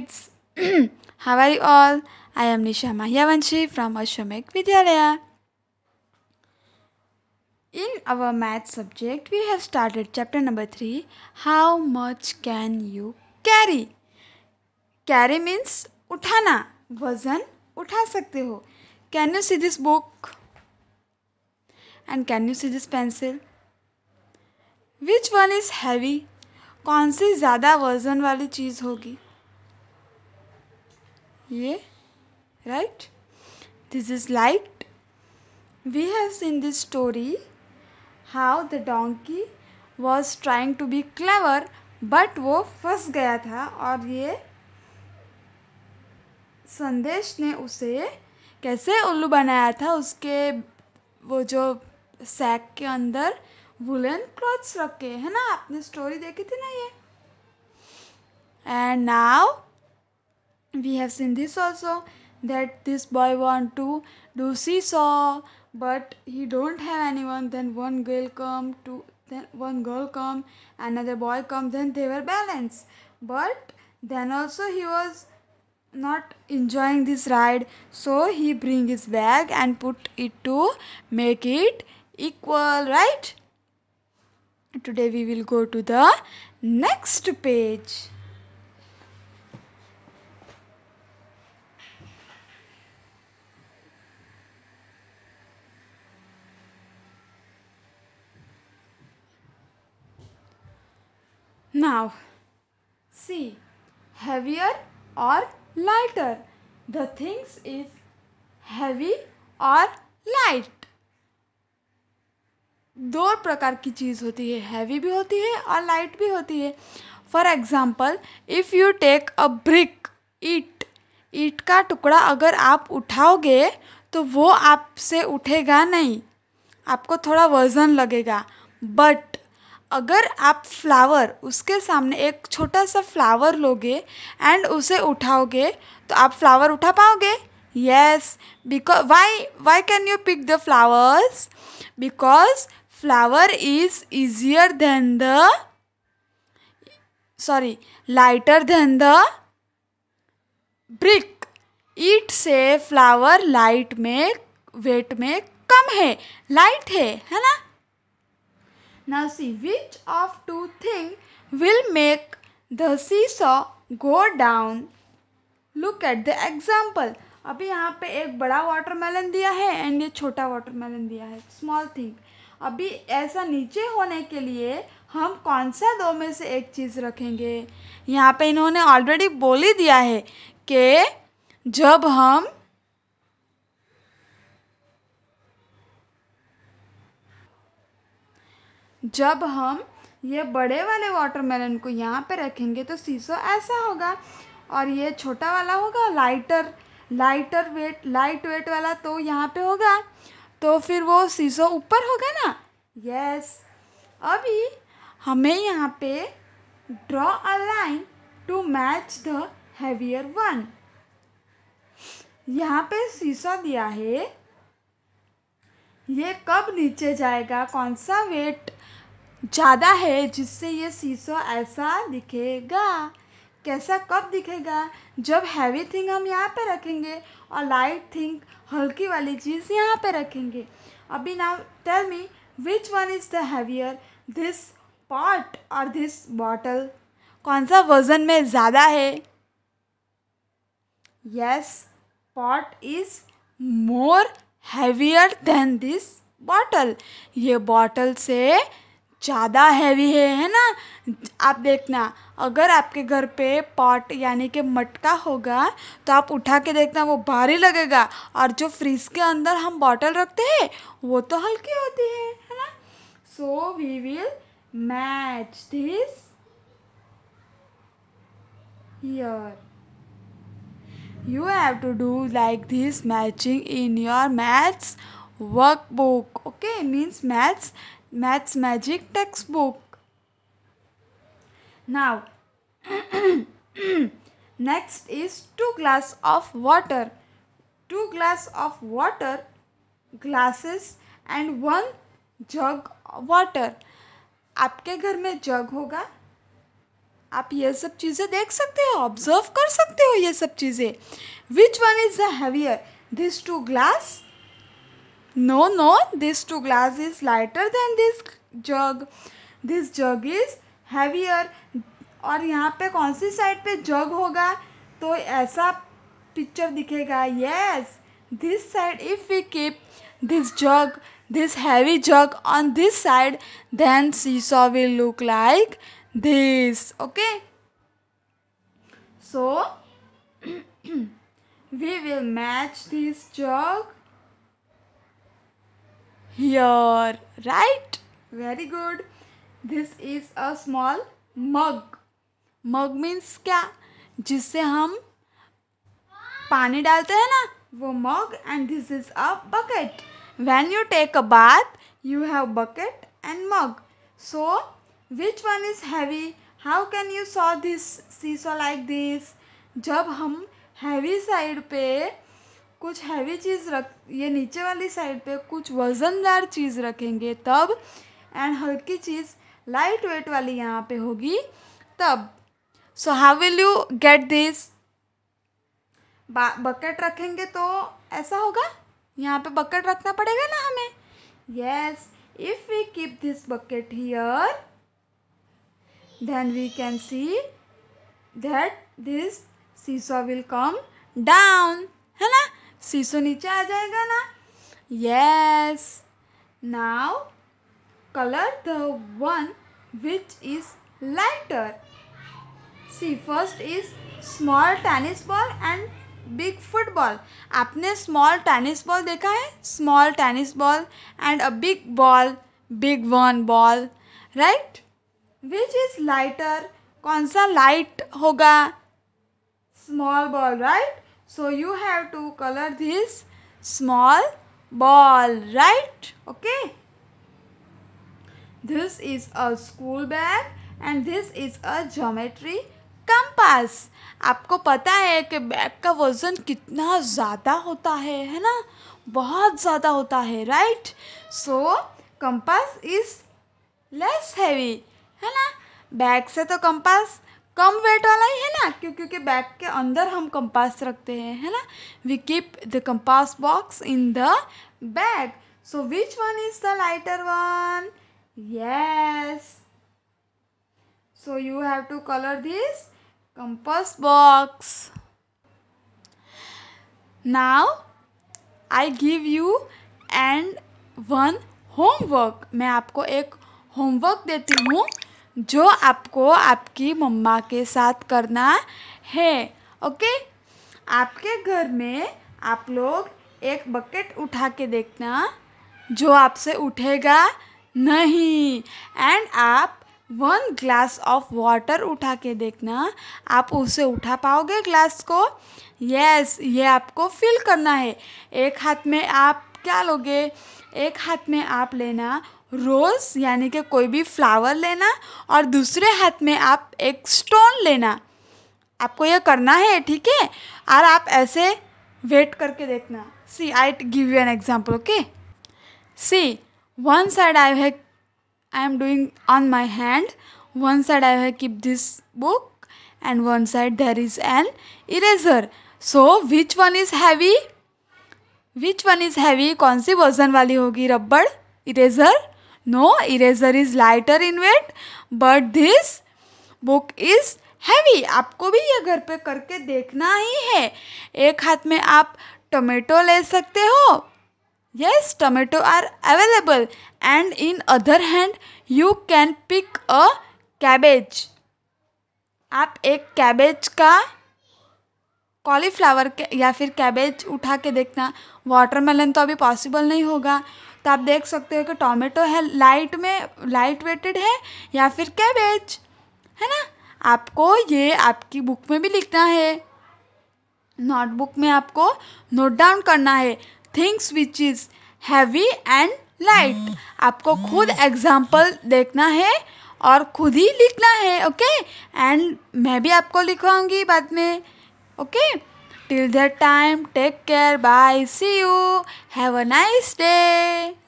kids. How are you all? I am Nisha Mahyavanshi from Ashwamek Vidyalaya. In our math subject, we have started chapter number 3 How much can you carry? Carry means uthana वजन utha sakte ho can you see this book and can you see this pencil which one is heavy कौन सी ज़्यादा वजन वाली चीज़ होगी ये right this is light we have seen this story how the donkey was trying to be clever but वो फंस गया था और ये संदेश ने उसे कैसे उल्लू बनाया था उसके वो जो सैक के अंदर वुलन क्लॉथ्स रखे है ना आपने स्टोरी देखी थी ना ये and now we have seen this also that this boy want to do seesaw but he don't have anyone then one girl come to then one girl come another boy come then they were balanced but then also he was not enjoying this ride so he bring his bag and put it to make it equal right today we will go to the next page Now, see, heavier or lighter. The things is heavy और light दो प्रकार की चीज़ होती है heavy भी होती है और लाइट भी होती है for example if you take a brick ईट ईट का टुकड़ा अगर आप उठाओगे तो वो आपसे उठेगा नहीं आपको थोड़ा वज़न लगेगा बट अगर आप फ्लावर उसके सामने एक छोटा सा फ्लावर लोगे एंड उसे उठाओगे तो आप फ्लावर उठा पाओगे yes because why why can you pick the flowers because flower is easier than the sorry lighter than the brick ईट से फ्लावर लाइट में वेट में कम है लाइट है है ना Now see which of two thing will make the seesaw go down. Look at the example. अभी यहाँ पे एक बड़ा वाटरमेलन दिया है एंड ये छोटा वाटरमेलन दिया है स्मॉल थिंग अभी ऐसा नीचे होने के लिए हम कौन सा दो में से एक चीज़ रखेंगे यहाँ पे इन्होंने ऑलरेडी बोल ही दिया है कि जब हम जब हम ये बड़े वाले वाटरमेलन को यहाँ पे रखेंगे तो सीसो ऐसा होगा और ये छोटा वाला होगा lighter lighter weight light weight वाला तो यहाँ पे होगा तो फिर वो सीसो ऊपर होगा ना यस अभी हमें यहाँ पे draw a line to match the heavier one यहाँ पे सीसा दिया है ये कब नीचे जाएगा कौन सा वेट ज़्यादा है जिससे ये सीसो ऐसा दिखेगा कैसा कब दिखेगा जब हैवी थिंग हम यहाँ पे रखेंगे और लाइट थिंग हल्की वाली चीज़ यहाँ पे रखेंगे अभी now tell me which one is the heavier this pot और दिस बॉटल कौन सा वज़न में ज़्यादा है yes pot is more heavier than this bottle ये बॉटल से ज़्यादा हैवी है है ना आप देखना अगर आपके घर पे पॉट यानी कि मटका होगा तो आप उठा के देखना वो भारी लगेगा और जो फ्रिज के अंदर हम बॉटल रखते हैं वो तो हल्की होती है है ना so we will match this you have to do like this matching in your maths work book okay means maths maths magic text book now next is two glass of water two glass of water glasses and one jug water आपके घर में जग होगा आप ये सब चीज़ें देख सकते हो ऑब्जर्व कर सकते हो ये सब चीज़ें which one is the heavier this two glass no no this two glass is lighter than this jug this jug is heavier और यहाँ पे कौन सी साइड पे जग होगा तो ऐसा पिक्चर दिखेगा yes this side if we keep this jug this heavy jug on this side then seesaw will look like this okay so we will match this jug here right very good this is a small mug mug means क्या जिससे हम पानी डालते हैं ना वो mug and this is a bucket when you take a bath you have bucket and mug so which one is heavy how can you saw this see so like this जब हम हैवी साइड पे कुछ heavy चीज़ रख ये नीचे वाली side पे कुछ वज़नदार चीज़ रखेंगे तब एंड हल्की चीज़ लाइट वेट वाली यहाँ पे होगी तब so how will you get this bucket रखेंगे तो ऐसा होगा यहाँ पे बकेट रखना पड़ेगा ना हमें yes if we keep this bucket here then we can see that this seesaw will come down है ना शीशो नीचे आ जाएगा ना yes now colour the one which is lighter see first is small tennis ball and big football आपने small tennis ball देखा है small tennis ball and a big ball big one ball right which is lighter कौन सा light होगा small ball right so you have to color this small ball right okay this is a school bag and this is a geometry compass आपको पता है कि bag का वज़न कितना ज़्यादा होता है है ना बहुत ज़्यादा होता है right so compass is less heavy है ना बैग से तो कंपास कम वेट वाला ही है ना क्यों क्योंकि बैग के अंदर हम कंपास रखते हैं है ना we keep the compass box in the bag so which one is the lighter one yes so you have to colour this compass box now I give you and one homework मैं आपको एक homework देती हूँ जो आपको आपकी मम्मा के साथ करना है ओके आपके घर में आप लोग एक बकेट उठा के देखना जो आपसे उठेगा नहीं एंड आप वन ग्लास ऑफ वाटर उठा के देखना आप उसे उठा पाओगे ग्लास को यस yes, ये आपको फिल करना है एक हाथ में आप क्या लोगे एक हाथ में आप लेना रोज़ यानी कि कोई भी फ्लावर लेना और दूसरे हाथ में आप एक स्टोन लेना आपको यह करना है ठीक है और आप ऐसे वेट करके देखना see I give you an example okay see one side I have I am doing on my hand one side I have keep this book and one side there is an eraser so which one is heavy which one is heavy कौन सी वजन वाली होगी रबड़ eraser no eraser is lighter in weight but this book is heavy आपको भी ये घर पे करके देखना ही है एक हाथ में आप टोमेटो ले सकते हो yes tomato are available and in other hand you can pick a cabbage आप एक कैबेज का कॉलीफ्लावर या फिर कैबेज उठा के देखना वाटरमेलन तो अभी पॉसिबल नहीं होगा तो आप देख सकते हो कि टोमेटो है लाइट में लाइट वेटेड है या फिर कैबेज है ना आपको ये आपकी बुक में भी लिखना है नोटबुक में आपको नोट डाउन करना है things which is heavy and light आपको hmm. खुद एग्जाम्पल देखना है और खुद ही लिखना है ओके एंड मैं भी आपको लिखवाऊंगी बाद में okay till that time take care bye see you have a nice day